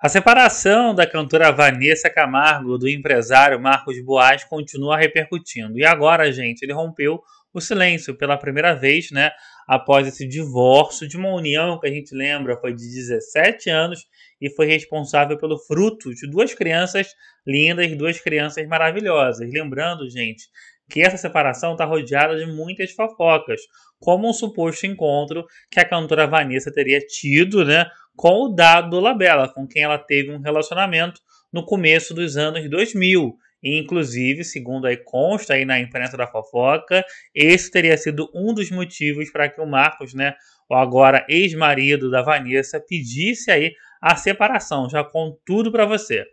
A separação da cantora Vanessa Camargo do empresário Marcos Boas continua repercutindo. E agora, gente, ele rompeu o silêncio pela primeira vez, né? Após esse divórcio de uma união que a gente lembra foi de 17 anos e foi responsável pelo fruto de duas crianças lindas, duas crianças maravilhosas. Lembrando, gente, que essa separação está rodeada de muitas fofocas, como um suposto encontro que a cantora Vanessa teria tido né, com o Dado Labella, com quem ela teve um relacionamento no começo dos anos 2000. E, inclusive, segundo aí consta aí na imprensa da fofoca, esse teria sido um dos motivos para que o Marcos, né, o agora ex-marido da Vanessa, pedisse aí a separação. Já conto tudo para você.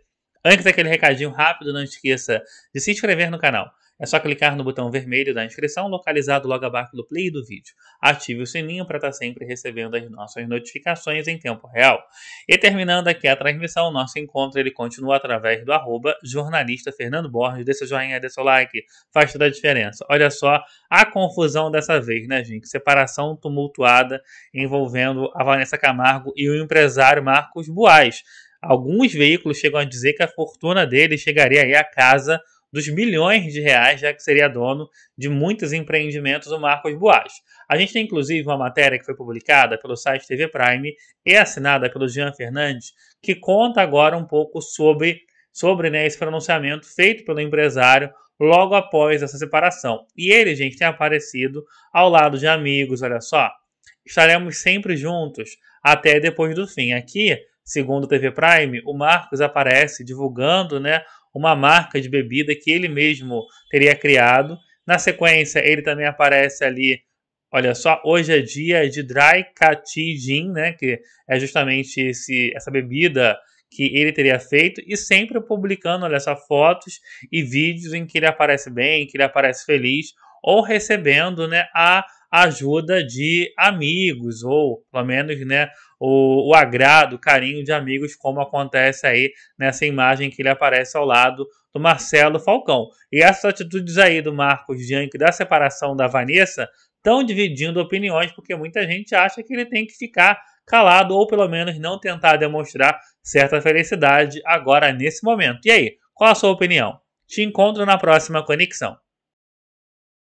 Antes daquele recadinho rápido, não esqueça de se inscrever no canal é só clicar no botão vermelho da inscrição localizado logo abaixo do play do vídeo. Ative o sininho para estar tá sempre recebendo as nossas notificações em tempo real. E terminando aqui a transmissão, nosso encontro ele continua através do arroba jornalista Fernando Borges. Dê seu joinha, dê seu like, faz toda a diferença. Olha só a confusão dessa vez, né, gente? Separação tumultuada envolvendo a Vanessa Camargo e o empresário Marcos Buais. Alguns veículos chegam a dizer que a fortuna dele chegaria aí à casa dos bilhões de reais, já que seria dono de muitos empreendimentos do Marcos Boas. A gente tem inclusive uma matéria que foi publicada pelo site TV Prime e assinada pelo Jean Fernandes, que conta agora um pouco sobre, sobre né, esse pronunciamento feito pelo empresário logo após essa separação. E ele, gente, tem aparecido ao lado de amigos, olha só. Estaremos sempre juntos até depois do fim. Aqui, segundo o TV Prime, o Marcos aparece divulgando né, uma marca de bebida que ele mesmo teria criado. Na sequência, ele também aparece ali, olha só, hoje é dia de Dry Cati Gin, né, que é justamente esse, essa bebida que ele teria feito e sempre publicando, olha só, fotos e vídeos em que ele aparece bem, que ele aparece feliz ou recebendo, né, a ajuda de amigos, ou pelo menos né, o, o agrado, o carinho de amigos, como acontece aí nessa imagem que ele aparece ao lado do Marcelo Falcão. E essas atitudes aí do Marcos diante da separação da Vanessa estão dividindo opiniões, porque muita gente acha que ele tem que ficar calado ou pelo menos não tentar demonstrar certa felicidade agora nesse momento. E aí, qual a sua opinião? Te encontro na próxima conexão.